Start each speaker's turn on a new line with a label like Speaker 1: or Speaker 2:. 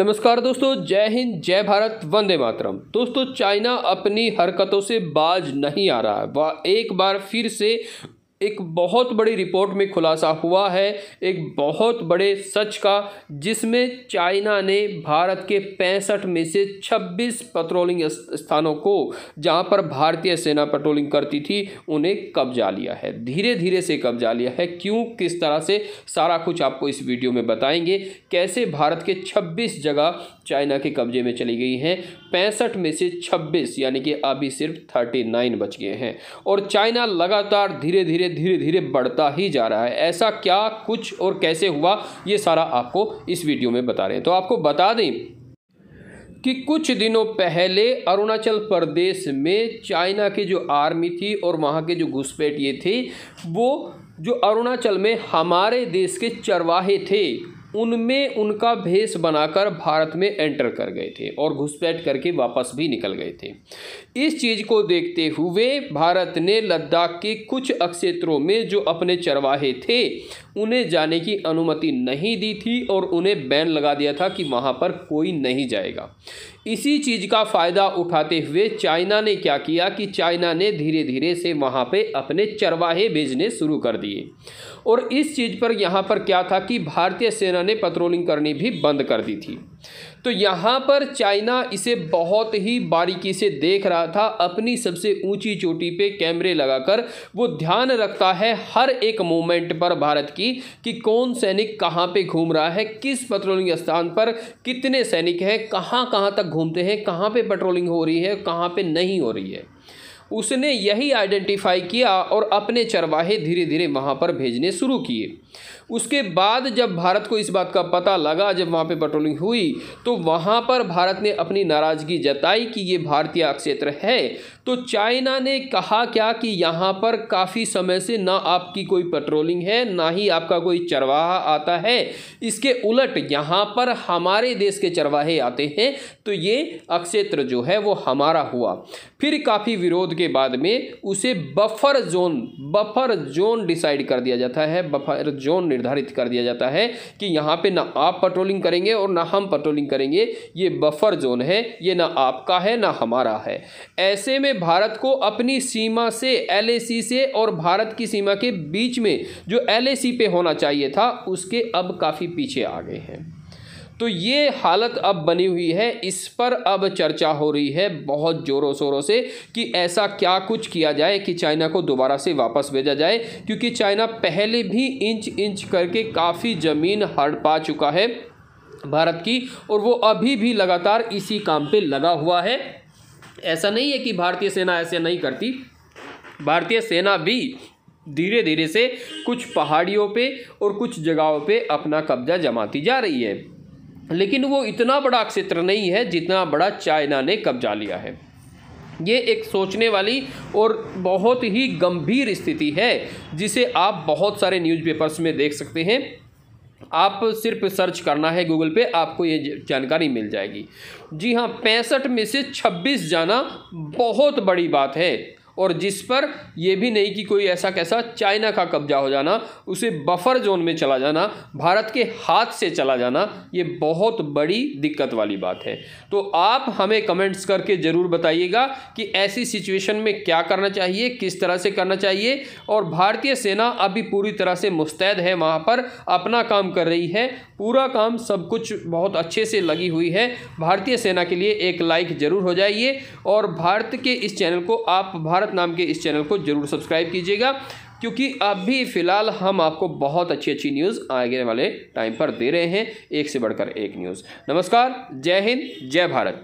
Speaker 1: नमस्कार दोस्तों जय हिंद जय भारत वंदे मातरम दोस्तों चाइना अपनी हरकतों से बाज नहीं आ रहा है वह एक बार फिर से एक बहुत बड़ी रिपोर्ट में खुलासा हुआ है एक बहुत बड़े सच का जिसमें चाइना ने भारत के पैंसठ में से 26 पेट्रोलिंग स्थानों को जहां पर भारतीय सेना पेट्रोलिंग करती थी उन्हें कब्जा लिया है धीरे धीरे से कब्जा लिया है क्यों किस तरह से सारा कुछ आपको इस वीडियो में बताएंगे कैसे भारत के छब्बीस जगह चाइना के कब्जे में चली गई हैं पैंसठ में से छब्बीस यानी कि अभी सिर्फ थर्टी नाइन बच गए हैं और चाइना लगातार धीरे धीरे धीरे धीरे धीरे बढ़ता ही जा रहा है ऐसा क्या कुछ और कैसे हुआ ये सारा आपको इस वीडियो में बता रहे हैं तो आपको बता दें कि कुछ दिनों पहले अरुणाचल प्रदेश में चाइना की जो आर्मी थी और वहाँ के जो घुसपैठिए थे वो जो अरुणाचल में हमारे देश के चरवाहे थे उनमें उनका भेष बनाकर भारत में एंटर कर गए थे और घुसपैठ करके वापस भी निकल गए थे इस चीज़ को देखते हुए भारत ने लद्दाख के कुछ क्षेत्रों में जो अपने चरवाहे थे उन्हें जाने की अनुमति नहीं दी थी और उन्हें बैन लगा दिया था कि वहाँ पर कोई नहीं जाएगा इसी चीज़ का फ़ायदा उठाते हुए चाइना ने क्या किया कि चाइना ने धीरे धीरे से वहाँ पे अपने चरवाहे भेजने शुरू कर दिए और इस चीज़ पर यहाँ पर क्या था कि भारतीय सेना ने पेट्रोलिंग करनी भी बंद कर दी थी तो यहाँ पर चाइना इसे बहुत ही बारीकी से देख रहा था अपनी सबसे ऊंची चोटी पे कैमरे लगाकर वो ध्यान रखता है हर एक मोमेंट पर भारत की कि कौन सैनिक कहाँ पे घूम रहा है किस पेट्रोलिंग स्थान पर कितने सैनिक हैं कहाँ कहाँ तक घूमते हैं कहाँ पे पेट्रोलिंग हो रही है कहाँ पे नहीं हो रही है उसने यही आइडेंटिफाई किया और अपने चरवाहे धीरे धीरे वहाँ पर भेजने शुरू किए उसके बाद जब भारत को इस बात का पता लगा जब वहाँ पे पेट्रोलिंग हुई तो वहाँ पर भारत ने अपनी नाराज़गी जताई कि ये भारतीय क्षेत्र है तो चाइना ने कहा क्या कि यहाँ पर काफ़ी समय से ना आपकी कोई पेट्रोलिंग है ना ही आपका कोई चरवाहा आता है इसके उलट यहाँ पर हमारे देश के चरवाहे आते हैं तो ये अक्षेत्र जो है वो हमारा हुआ फिर काफ़ी विरोध के बाद में उसे buffer zone buffer zone decide कर दिया जाता है बफर जोन जोन निर्धारित कर दिया जाता है कि यहाँ पे ना आप पेट्रोलिंग करेंगे और ना हम पेट्रोलिंग करेंगे ये बफर जोन है ये ना आपका है ना हमारा है ऐसे में भारत को अपनी सीमा से एल से और भारत की सीमा के बीच में जो एल पे होना चाहिए था उसके अब काफ़ी पीछे आ गए हैं तो ये हालत अब बनी हुई है इस पर अब चर्चा हो रही है बहुत ज़ोरों शोरों से कि ऐसा क्या कुछ किया जाए कि चाइना को दोबारा से वापस भेजा जाए क्योंकि चाइना पहले भी इंच इंच करके काफ़ी ज़मीन हड़पा चुका है भारत की और वो अभी भी लगातार इसी काम पे लगा हुआ है ऐसा नहीं है कि भारतीय सेना ऐसे नहीं करती भारतीय सेना भी धीरे धीरे से कुछ पहाड़ियों पे और कुछ जगहों पे अपना कब्जा जमाती जा रही है लेकिन वो इतना बड़ा क्षेत्र नहीं है जितना बड़ा चाइना ने कब्जा लिया है ये एक सोचने वाली और बहुत ही गंभीर स्थिति है जिसे आप बहुत सारे न्यूज़पेपर्स में देख सकते हैं आप सिर्फ सर्च करना है गूगल पे आपको ये जानकारी मिल जाएगी जी हाँ पैंसठ में से 26 जाना बहुत बड़ी बात है और जिस पर यह भी नहीं कि कोई ऐसा कैसा चाइना का कब्जा हो जाना उसे बफर जोन में चला जाना भारत के हाथ से चला जाना ये बहुत बड़ी दिक्कत वाली बात है तो आप हमें कमेंट्स करके ज़रूर बताइएगा कि ऐसी सिचुएशन में क्या करना चाहिए किस तरह से करना चाहिए और भारतीय सेना अभी पूरी तरह से मुस्तैद है वहाँ पर अपना काम कर रही है पूरा काम सब कुछ बहुत अच्छे से लगी हुई है भारतीय सेना के लिए एक लाइक ज़रूर हो जाइए और भारत के इस चैनल को आप भारत भारत नाम के इस चैनल को ज़रूर सब्सक्राइब कीजिएगा क्योंकि अभी फ़िलहाल हम आपको बहुत अच्छी अच्छी न्यूज़ आगे वाले टाइम पर दे रहे हैं एक से बढ़कर एक न्यूज़ नमस्कार जय हिंद जय भारत